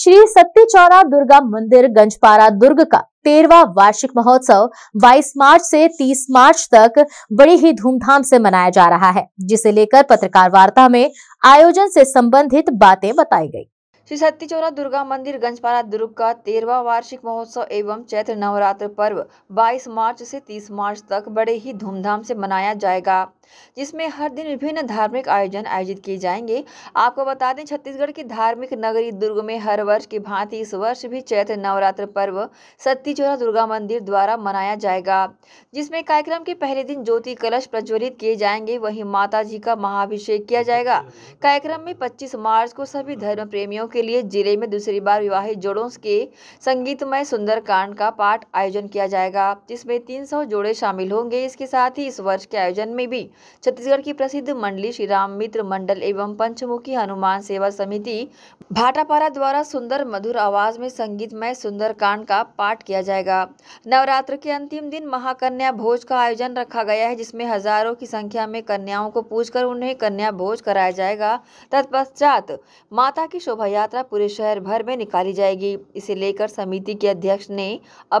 श्री सत्य चौरा दुर्गा मंदिर गंजपारा दुर्ग का तेरवा वार्षिक महोत्सव 22 मार्च से 30 मार्च तक बड़ी ही धूमधाम से मनाया जा रहा है जिसे लेकर पत्रकार वार्ता में आयोजन से संबंधित बातें बताई गई श्री चौरा दुर्गा मंदिर गंजपारा दुर्ग का तेरवा वार्षिक महोत्सव एवं चैत्र नवरात्र पर्व 22 मार्च से 30 मार्च तक बड़े ही धूमधाम से मनाया जाएगा जिसमें हर दिन विभिन्न धार्मिक आयोजन आयोजित किए जाएंगे आपको बता दें छत्तीसगढ़ की धार्मिक नगरी दुर्ग में हर वर्ष की भांति इस वर्ष भी चैत्र नवरात्र पर्व सत्ती चौरा दुर्गा मंदिर द्वारा मनाया जाएगा जिसमें कार्यक्रम के पहले दिन ज्योति कलश प्रज्वलित किए जाएंगे वही माता जी का महाभिषेक किया जाएगा कार्यक्रम में पच्चीस मार्च को सभी धर्म प्रेमियों के लिए जिले में दूसरी बार विवाहित जोड़ों के संगीतमय कांड का पाठ आयोजन किया जाएगा जिसमें तीन जोड़े शामिल होंगे इसके साथ ही इस वर्ष के आयोजन में भी छत्तीसगढ़ की प्रसिद्ध मंडली श्री राम मित्र मंडल एवं पंचमुखी हनुमान सेवा समिति भाटापारा द्वारा सुंदर मधुर आवाज में संगीतमय कांड का पाठ किया जाएगा नवरात्र के अंतिम दिन महाकन्या भोज का आयोजन रखा गया है जिसमें हजारों की संख्या में कन्याओं को कर उन्हें कन्या भोज कराया जाएगा तत्पश्चात माता की शोभा यात्रा पूरे शहर भर में निकाली जाएगी इसे लेकर समिति के अध्यक्ष ने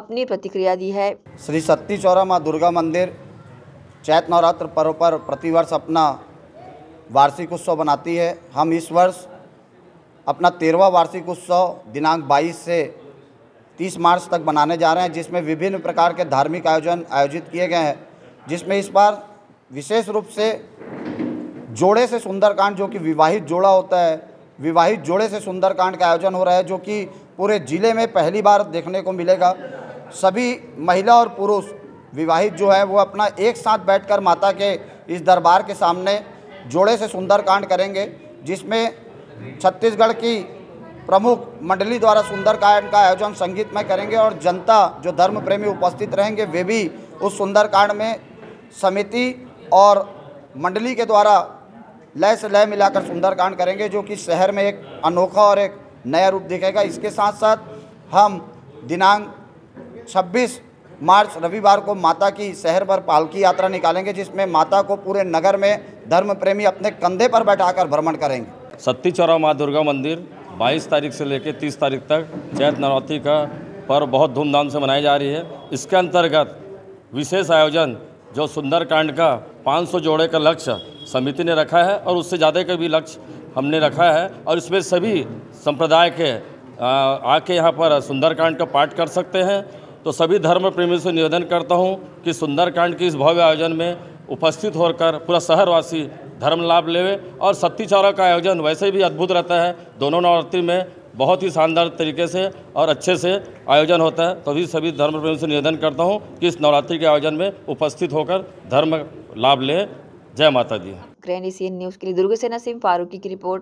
अपनी प्रतिक्रिया दी है श्री सत्ती चौरा माँ दुर्गा मंदिर चैत नवरात्र पर्व पर प्रतिवर्ष अपना वार्षिक उत्सव मनाती है हम इस वर्ष अपना तेरहवा वार्षिक उत्सव दिनांक 22 से 30 मार्च तक मनाने जा रहे हैं जिसमें विभिन्न प्रकार के धार्मिक आयोजन आयोजित किए गए हैं जिसमें इस बार विशेष रूप से जोड़े से सुंदरकांड जो कि विवाहित जोड़ा होता है विवाहित जोड़े से सुंदरकांड का आयोजन हो रहा है जो कि पूरे ज़िले में पहली बार देखने को मिलेगा सभी महिला और पुरुष विवाहित जो है वो अपना एक साथ बैठकर माता के इस दरबार के सामने जोड़े से सुंदरकांड करेंगे जिसमें छत्तीसगढ़ की प्रमुख मंडली द्वारा सुंदरकांड का आयोजन संगीत में करेंगे और जनता जो धर्म प्रेमी उपस्थित रहेंगे वे भी उस सुंदरकांड में समिति और मंडली के द्वारा लय से लय मिलाकर सुंदरकांड करेंगे जो कि शहर में एक अनोखा और एक नया रूप दिखेगा इसके साथ साथ हम दिनांक 26 मार्च रविवार को माता की शहर पर पालकी यात्रा निकालेंगे जिसमें माता को पूरे नगर में धर्म प्रेमी अपने कंधे पर बैठाकर भ्रमण करेंगे सत्ती चौरा माँ दुर्गा मंदिर 22 तारीख से लेकर 30 तारीख तक चैत नवरात्रि का पर्व बहुत धूमधाम से मनाई जा रही है इसके अंतर्गत विशेष आयोजन जो सुंदरकांड का पाँच जोड़े का लक्ष्य समिति ने रखा है और उससे ज़्यादा का भी लक्ष्य हमने रखा है और इसमें सभी संप्रदाय के आके यहाँ पर सुंदरकांड का पाठ कर सकते हैं तो सभी धर्म प्रेमी से निवेदन करता हूँ कि सुंदरकांड के इस भव्य आयोजन में उपस्थित होकर पूरा शहरवासी धर्म लाभ लेवे और सत्ती चौरा का आयोजन वैसे भी अद्भुत रहता है दोनों नवरात्रि में बहुत ही शानदार तरीके से और अच्छे से आयोजन होता है तभी भी सभी धर्म प्रेमी से निवेदन करता हूँ कि इस नवरात्रि के आयोजन में उपस्थित होकर धर्म लाभ लें जय माता दी ग्रैंड एशियन न्यूज़ के लिए दुर्गसेना सेना सिंह फारूकी की रिपोर्ट